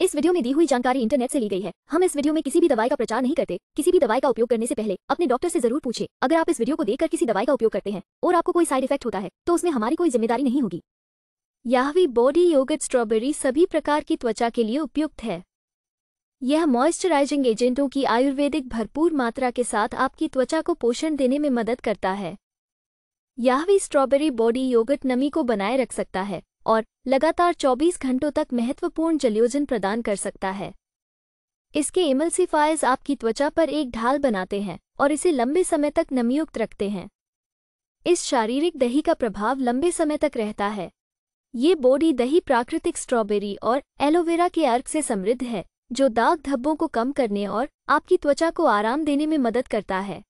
इस वीडियो में दी हुई जानकारी इंटरनेट से ली गई है हम इस वीडियो में किसी भी दवाई का प्रचार नहीं करते किसी भी दवाई का उपयोग करने से पहले अपने डॉक्टर से जरूर पूछे अगर आप इस वीडियो को देखकर किसी दवाई का उपयोग करते हैं और आपको कोई साइड इफेक्ट होता है तो उसमें हमारी कोई जिम्मेदारी नहीं होगी यह बॉडी योग स्ट्रॉबेरी सभी प्रकार की त्वचा के लिए उपयुक्त है यह मॉइस्चराइजिंग एजेंटों की आयुर्वेदिक भरपूर मात्रा के साथ आपकी त्वचा को पोषण देने में मदद करता है यहवी स्ट्रॉबेरी बॉडी योगट नमी को बनाए रख सकता है और लगातार 24 घंटों तक महत्वपूर्ण जलयोजन प्रदान कर सकता है इसके इमल्सिफायर्स आपकी त्वचा पर एक ढाल बनाते हैं और इसे लंबे समय तक नमयुक्त रखते हैं इस शारीरिक दही का प्रभाव लंबे समय तक रहता है ये बॉडी दही प्राकृतिक स्ट्रॉबेरी और एलोवेरा के अर्क से समृद्ध है जो दाग धब्बों को कम करने और आपकी त्वचा को आराम देने में मदद करता है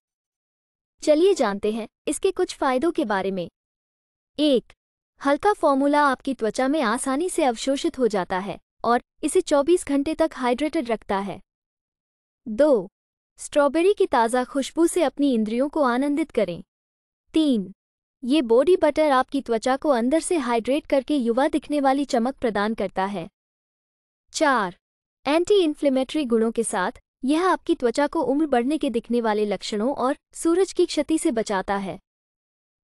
चलिए जानते हैं इसके कुछ फायदों के बारे में एक हल्का फॉर्मूला आपकी त्वचा में आसानी से अवशोषित हो जाता है और इसे 24 घंटे तक हाइड्रेटेड रखता है दो स्ट्रॉबेरी की ताज़ा खुशबू से अपनी इंद्रियों को आनंदित करें तीन ये बॉडी बटर आपकी त्वचा को अंदर से हाइड्रेट करके युवा दिखने वाली चमक प्रदान करता है चार एंटी इन्फ्लेमेटरी गुणों के साथ यह आपकी त्वचा को उम्र बढ़ने के दिखने वाले लक्षणों और सूरज की क्षति से बचाता है